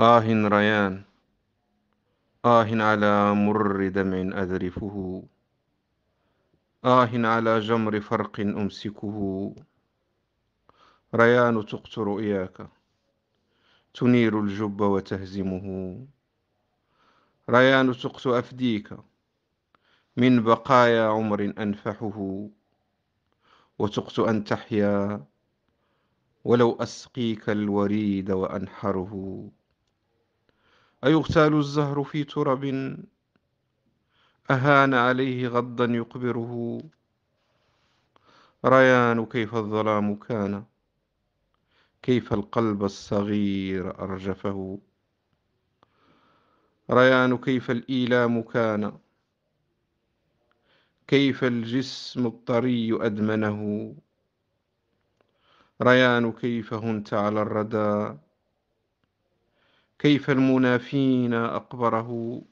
آه ريان آه على مر دمع أذرفه آه على جمر فرق أمسكه ريان تقتر إياك تنير الجب وتهزمه ريان تقت أفديك من بقايا عمر أنفحه وتقت أن تحيا ولو أسقيك الوريد وأنحره أيغتال الزهر في ترب أهان عليه غضا يقبره ريان كيف الظلام كان كيف القلب الصغير أرجفه ريان كيف الإيلام كان كيف الجسم الطري أدمنه ريان كيف هنت على الردى كيف المنافين أقبره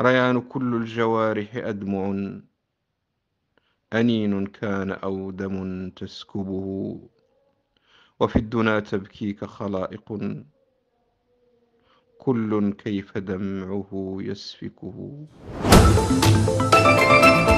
ريان كل الجوارح أدمع أنين كان أو دم تسكبه وفي الدنا تبكيك خلائق كل كيف دمعه يسفكه